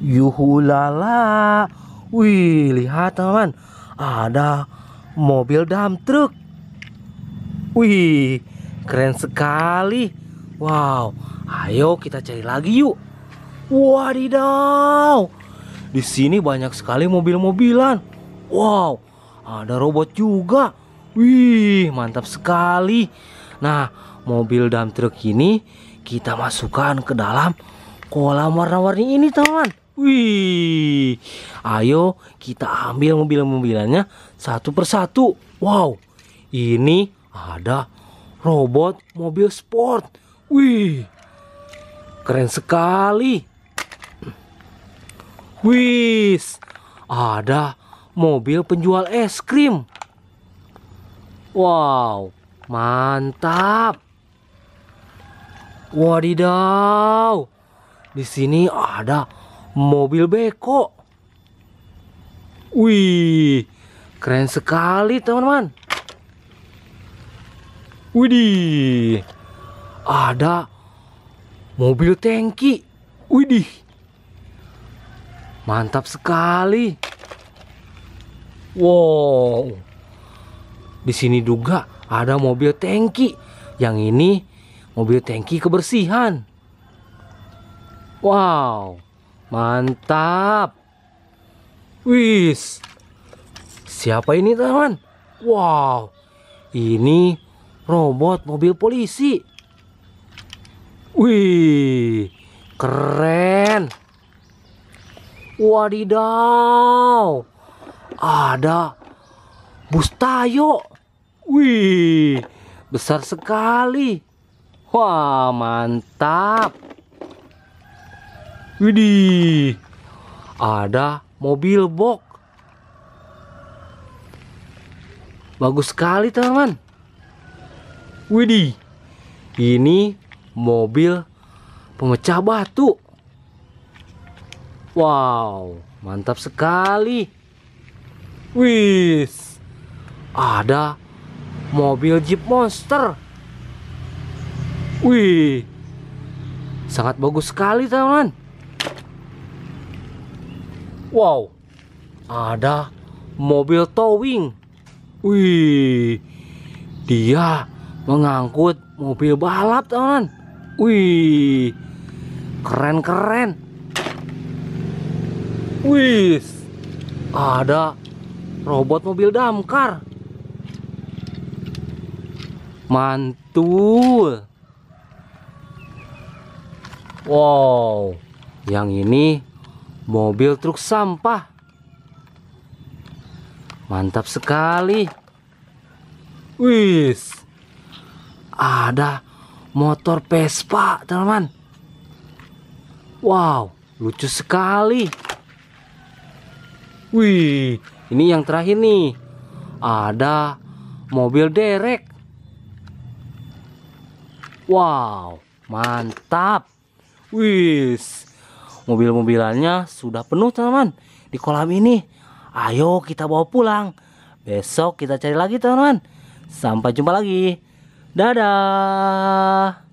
Yuhulala. Wih, lihat teman, ada mobil dump truck. Wih, keren sekali. Wow, ayo kita cari lagi yuk. Wadidaw. Di sini banyak sekali mobil-mobilan. Wow, ada robot juga. Wih, mantap sekali. Nah, mobil dump truck ini kita masukkan ke dalam kolam warna-warni ini, teman. Wih, ayo kita ambil mobil-mobilannya satu persatu. Wow, ini ada robot mobil sport. Wih, keren sekali. Wih, ada mobil penjual es krim. Wow, mantap. Wadidaw, di sini ada mobil beko. Wih, keren sekali teman-teman. Widih, ada mobil tangki. Widih, mantap sekali. Wow, di sini juga ada mobil tangki. Yang ini mobil tangki kebersihan. Wow. Mantap. Wis. Siapa ini, teman? Wow. Ini robot mobil polisi. Wih. Keren. Wadidaw. Ada bus tayo. Wih. Besar sekali. Wah, mantap. Widih, ada mobil box. Bagus sekali teman-teman. Widih, ini mobil pemecah batu. Wow, mantap sekali. Wis, ada mobil Jeep Monster. Wih, sangat bagus sekali teman-teman. Wow, ada mobil towing. Wih, dia mengangkut mobil balap, teman. Wih, keren-keren. Wih, ada robot mobil damkar. Mantul. Wow, yang ini Mobil truk sampah. Mantap sekali. Wis. Ada motor Vespa, teman. Wow, lucu sekali. Wih, ini yang terakhir nih. Ada mobil derek. Wow, mantap. Wis. Mobil-mobilannya sudah penuh teman-teman di kolam ini. Ayo kita bawa pulang. Besok kita cari lagi teman-teman. Sampai jumpa lagi. Dadah.